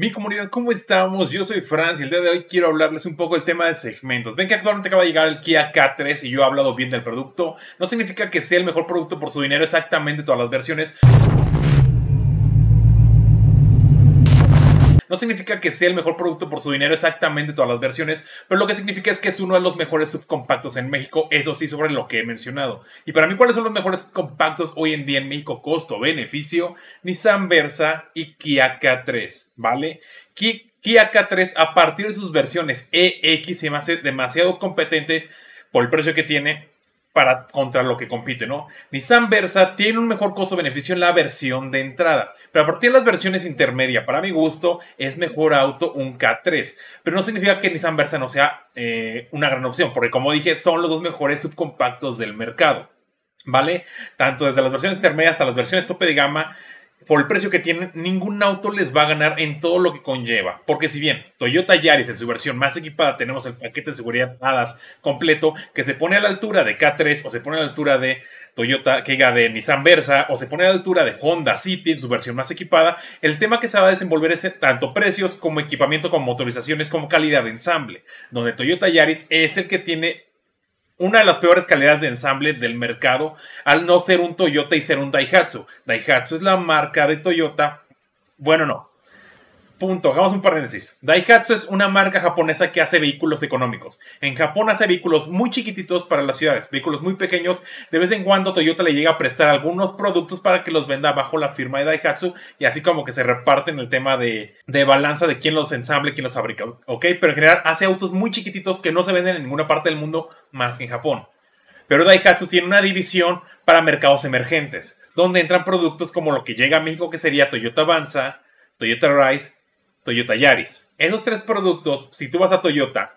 Mi comunidad, ¿cómo estamos? Yo soy Franz y el día de hoy quiero hablarles un poco del tema de segmentos. Ven que actualmente acaba de llegar el Kia K3 y yo he hablado bien del producto. No significa que sea el mejor producto por su dinero exactamente todas las versiones. No significa que sea el mejor producto por su dinero exactamente todas las versiones, pero lo que significa es que es uno de los mejores subcompactos en México, eso sí, sobre lo que he mencionado. Y para mí, ¿cuáles son los mejores compactos hoy en día en México? Costo-beneficio, Nissan Versa y Kia K3, ¿vale? Kia K3 a partir de sus versiones EX se me hace demasiado competente por el precio que tiene para contra lo que compite, ¿no? Nissan Versa tiene un mejor costo-beneficio en la versión de entrada, pero a partir de las versiones intermedias, para mi gusto, es mejor auto un K3. Pero no significa que Nissan Versa no sea eh, una gran opción, porque como dije, son los dos mejores subcompactos del mercado, ¿vale? Tanto desde las versiones intermedias hasta las versiones tope de gama, por el precio que tienen, ningún auto les va a ganar en todo lo que conlleva. Porque si bien Toyota Yaris en su versión más equipada tenemos el paquete de seguridad ADAS completo que se pone a la altura de K3 o se pone a la altura de Toyota, que diga de Nissan Versa o se pone a la altura de Honda City en su versión más equipada, el tema que se va a desenvolver es eh, tanto precios como equipamiento, como motorizaciones, como calidad de ensamble, donde Toyota Yaris es el que tiene una de las peores calidades de ensamble del mercado al no ser un Toyota y ser un Daihatsu. Daihatsu es la marca de Toyota. Bueno, no, Punto, hagamos un paréntesis. Daihatsu es una marca japonesa que hace vehículos económicos. En Japón hace vehículos muy chiquititos para las ciudades, vehículos muy pequeños. De vez en cuando Toyota le llega a prestar algunos productos para que los venda bajo la firma de Daihatsu y así como que se reparten el tema de, balanza de quién los ensamble, quién los fabrica. ¿Ok? Pero en general hace autos muy chiquititos que no se venden en ninguna parte del mundo más que en Japón. Pero Daihatsu tiene una división para mercados emergentes, donde entran productos como lo que llega a México que sería Toyota Avanza, Toyota Rise, Toyota Yaris. Esos tres productos, si tú vas a Toyota,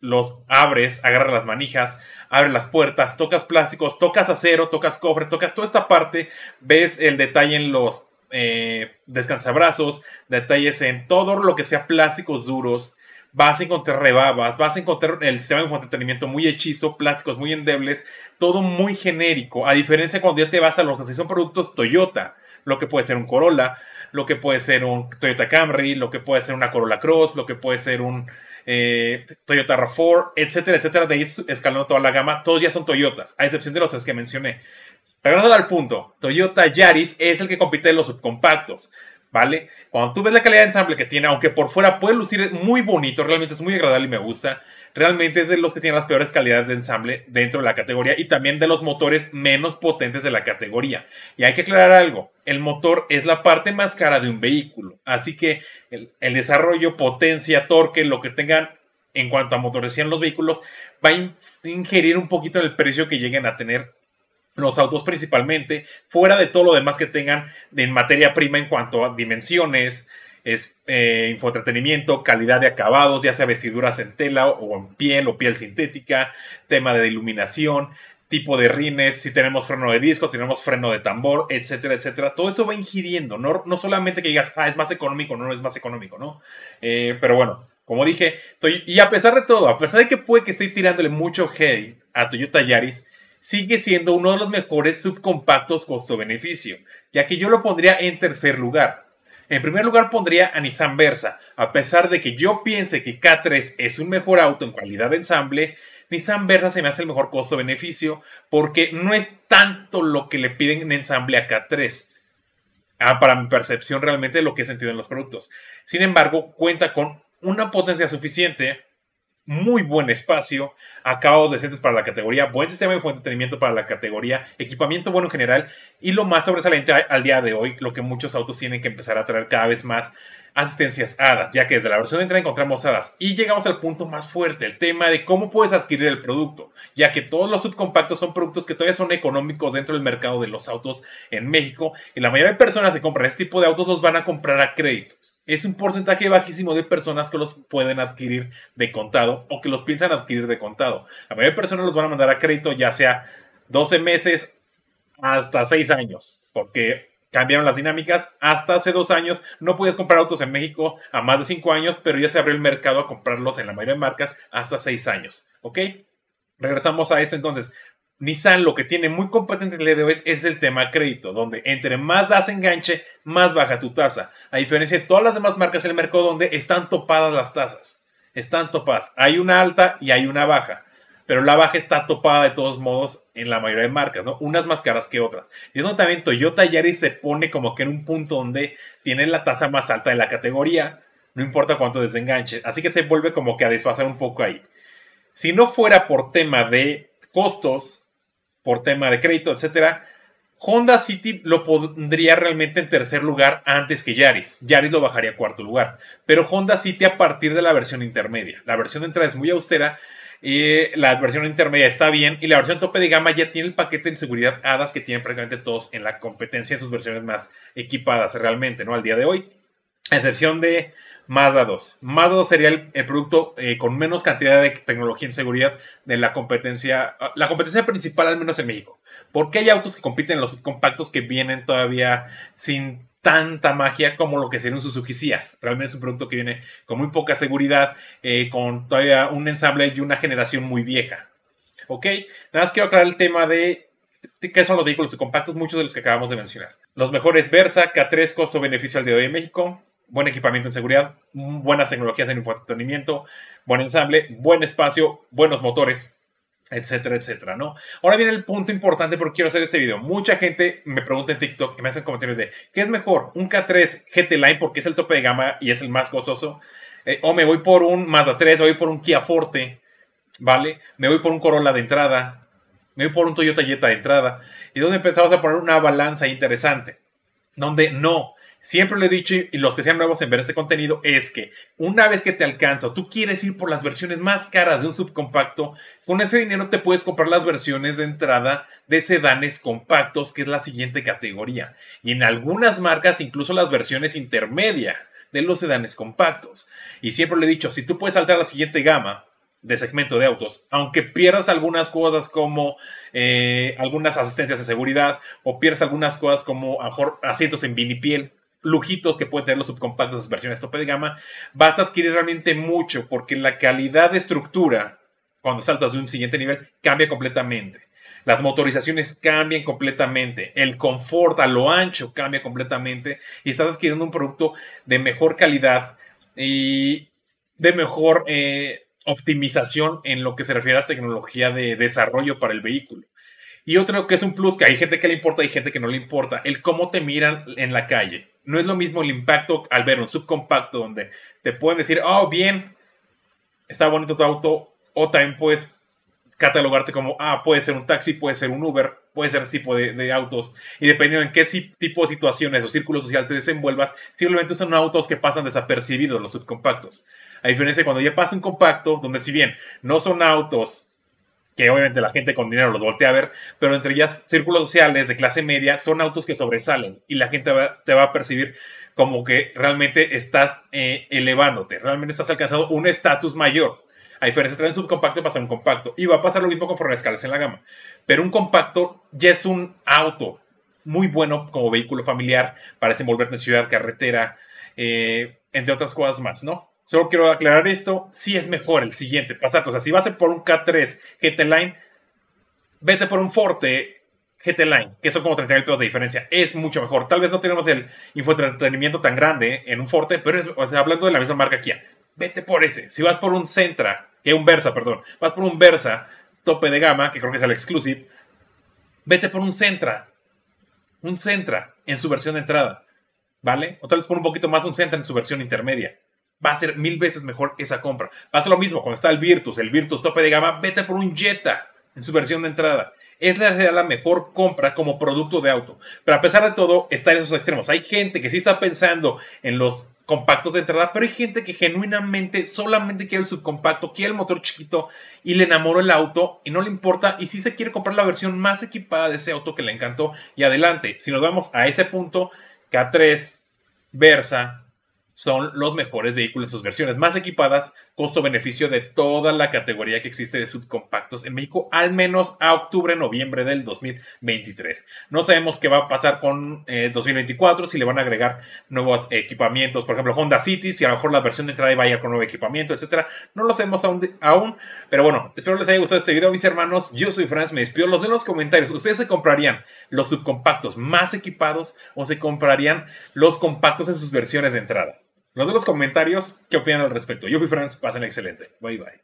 los abres, agarras las manijas, abres las puertas, tocas plásticos, tocas acero, tocas cofre, tocas toda esta parte, ves el detalle en los eh, descansabrazos, detalles en todo lo que sea plásticos duros, vas a encontrar rebabas, vas a encontrar el sistema de entretenimiento muy hechizo, plásticos muy endebles, todo muy genérico, a diferencia cuando ya te vas a los que son productos Toyota, lo que puede ser un Corolla, lo que puede ser un Toyota Camry, lo que puede ser una Corolla Cross, lo que puede ser un eh, Toyota RAV4, etcétera, etcétera, de ahí escalando toda la gama, todos ya son Toyotas, a excepción de los tres que mencioné. Regresando al punto, Toyota Yaris es el que compite en los subcompactos, ¿vale? Cuando tú ves la calidad de ensamble que tiene, aunque por fuera puede lucir muy bonito, realmente es muy agradable y me gusta, realmente es de los que tienen las peores calidades de ensamble dentro de la categoría y también de los motores menos potentes de la categoría. Y hay que aclarar algo, el motor es la parte más cara de un vehículo, así que el, desarrollo, potencia, torque, lo que tengan en cuanto a en los vehículos, va a ingerir un poquito en el precio que lleguen a tener los autos principalmente, fuera de todo lo demás que tengan en materia prima en cuanto a dimensiones, es eh, infotretenimiento, calidad de acabados, ya sea vestiduras en tela o en piel o piel sintética, tema de iluminación, tipo de rines, si tenemos freno de disco, tenemos freno de tambor, etcétera, etcétera. Todo eso va ingiriendo, no, no solamente que digas, ah, es más económico, no, no es más económico, ¿no? Eh, pero bueno, como dije, y a pesar de todo, a pesar de que puede que estoy tirándole mucho hate a Toyota Yaris, sigue siendo uno de los mejores subcompactos costo-beneficio, ya que yo lo pondría en tercer lugar. En primer lugar pondría a Nissan Versa. A pesar de que yo piense que K3 es un mejor auto en calidad de ensamble, Nissan Versa se me hace el mejor costo-beneficio porque no es tanto lo que le piden en ensamble a K3. Ah, para mi percepción realmente de lo que he sentido en los productos. Sin embargo, cuenta con una potencia suficiente muy buen espacio, acabos decentes para la categoría, buen sistema de entretenimiento para la categoría, equipamiento bueno en general y lo más sobresaliente al día de hoy, lo que muchos autos tienen que empezar a traer cada vez más asistencias hadas, ya que desde la versión de entrada encontramos hadas y llegamos al punto más fuerte, el tema de cómo puedes adquirir el producto, ya que todos los subcompactos son productos que todavía son económicos dentro del mercado de los autos en México y la mayoría de personas que compran este tipo de autos los van a comprar a créditos es un porcentaje bajísimo de personas que los pueden adquirir de contado o que los piensan adquirir de contado. La mayoría de personas los van a mandar a crédito ya sea 12 meses hasta 6 años, porque cambiaron las dinámicas. Hasta hace dos años no podías comprar autos en México a más de 5 años, pero ya se abrió el mercado a comprarlos en la mayoría de marcas hasta 6 años. ¿Ok? Regresamos a esto entonces. Nissan lo que tiene muy competente el día es el tema crédito, donde entre más das enganche, más baja tu tasa. A diferencia de todas las demás marcas del mercado donde están topadas las tasas. Están topadas. Hay una alta y hay una baja. Pero la baja está topada de todos modos en la mayoría de marcas, ¿no? Unas más caras que otras. Y es donde también Toyota Yaris se pone como que en un punto donde tienen la tasa más alta de la categoría, no importa cuánto desenganche. Así que se vuelve como que a desfasar un poco ahí. Si no fuera por tema de costos, por tema de crédito, etcétera, Honda City lo pondría realmente en tercer lugar antes que Yaris. Yaris lo bajaría a cuarto lugar. Pero Honda City a partir de la versión intermedia. La versión de entrada es muy austera. y la versión intermedia está bien. Y la versión tope de gama ya tiene el paquete de seguridad HADAS que tienen prácticamente todos en la competencia en sus versiones más equipadas realmente, ¿no? Al día de hoy. A excepción de Mazda 2. Mazda 2 sería el, producto eh, con menos cantidad de tecnología en seguridad de la competencia, ah, la competencia principal al menos en México. Porque hay autos que compiten en los compactos que vienen todavía sin tanta magia como lo que serían sus Suzuki Realmente es un producto que viene con muy poca seguridad, eh, con todavía un ensamble y una generación muy vieja. ¿Ok? Nada más quiero aclarar el tema de qué son los vehículos de compactos, muchos de los que acabamos de mencionar. Los mejores Versa, K3, costo-beneficio al día de hoy en México buen equipamiento en seguridad, buenas tecnologías de entretenimiento, buen ensamble, buen espacio, buenos motores, etcétera, etcétera, ¿no? Ahora viene el punto importante porque quiero hacer este video. Mucha gente me pregunta en TikTok y me hacen comentarios de, ¿qué es mejor? ¿Un K3 GT Line porque es el tope de gama y es el más gozoso? Eh, ¿O me voy por un Mazda 3, o voy por un Kia Forte, ¿vale? Me voy por un Corolla de entrada, me voy por un Toyota Jetta de entrada. Y donde empezamos a poner una balanza interesante, donde no, Siempre le he dicho y los que sean nuevos en ver este contenido es que una vez que te alcanza, tú quieres ir por las versiones más caras de un subcompacto, con ese dinero te puedes comprar las versiones de entrada de sedanes compactos, que es la siguiente categoría. Y en algunas marcas incluso las versiones intermedia de los sedanes compactos. Y siempre le he dicho, si tú puedes saltar a la siguiente gama, de segmento de autos, aunque pierdas algunas cosas como eh, algunas asistencias de seguridad o pierdas algunas cosas como asientos en vinipiel, lujitos que pueden tener los subcompactos, sus versiones tope de gama, vas a adquirir realmente mucho porque la calidad de estructura, cuando saltas de un siguiente nivel, cambia completamente. Las motorizaciones cambian completamente, el confort a lo ancho cambia completamente y estás adquiriendo un producto de mejor calidad y de mejor eh, optimización en lo que se refiere a tecnología de desarrollo para el vehículo. Y otro que es un plus, que hay gente que le importa y gente que no le importa, el cómo te miran en la calle. No es lo mismo el impacto al ver un subcompacto donde te pueden decir, oh, bien, está bonito tu auto, o también puedes catalogarte como, ah, puede ser un taxi, puede ser un Uber, puede ser ese tipo de, de autos. Y dependiendo en qué tipo de situaciones o círculo social te desenvuelvas, simplemente son autos que pasan desapercibidos los subcompactos. A diferencia de cuando ya pasa un compacto, donde si bien no son autos que obviamente la gente con dinero los voltea a ver, pero entre ellas, círculos sociales de clase media son autos que sobresalen y la gente te va a percibir como que realmente estás eh, elevándote, realmente estás alcanzando un estatus mayor. A diferencia entre un subcompacto pasa un compacto. Y va a pasar lo mismo con escalas en la gama. Pero un compacto ya es un auto muy bueno como vehículo familiar para desenvolverte en ciudad, carretera, eh, entre otras cosas más, ¿no? Solo quiero aclarar esto. Si es mejor el siguiente pasato. O sea, si vas a por un K3 GT Line, vete por un Forte GT Line, que son como 30 mil pesos de diferencia. Es mucho mejor. Tal vez no tenemos el infoentretenimiento tan grande en un Forte, pero es, o sea, hablando de la misma marca aquí. vete por ese. Si vas por un Centra, que es un Versa, perdón, vas por un Versa tope de gama, que creo que es el exclusive, vete por un Centra. Un Centra en su versión de entrada, ¿vale? O tal vez por un poquito más un Centra en su versión intermedia va a ser mil veces mejor esa compra. Pasa lo mismo cuando está el Virtus, el Virtus tope de gama, vete por un Jetta en su versión de entrada. Es la, la mejor compra como producto de auto. Pero a pesar de todo, está en esos extremos. Hay gente que sí está pensando en los compactos de entrada, pero hay gente que genuinamente solamente quiere el subcompacto, quiere el motor chiquito y le enamoró el auto y no le importa y si sí se quiere comprar la versión más equipada de ese auto que le encantó y adelante. Si nos vamos a ese punto, K3, Versa, son los mejores vehículos en sus versiones más equipadas, costo-beneficio de toda la categoría que existe de subcompactos en México, al menos a octubre-noviembre del 2023. No sabemos qué va a pasar con 2024, eh, si le van a agregar nuevos equipamientos, por ejemplo, Honda City, si a lo mejor la versión de entrada vaya con nuevo equipamiento, etcétera. No lo sabemos aún, aún, pero bueno, espero les haya gustado este video, mis hermanos. Yo soy Franz, me despido. Los de los comentarios, ¿ustedes se comprarían los subcompactos más equipados o se comprarían los compactos en sus versiones de entrada? Los de los comentarios, ¿qué opinan al respecto? Yo fui Franz, pasen excelente. Bye bye.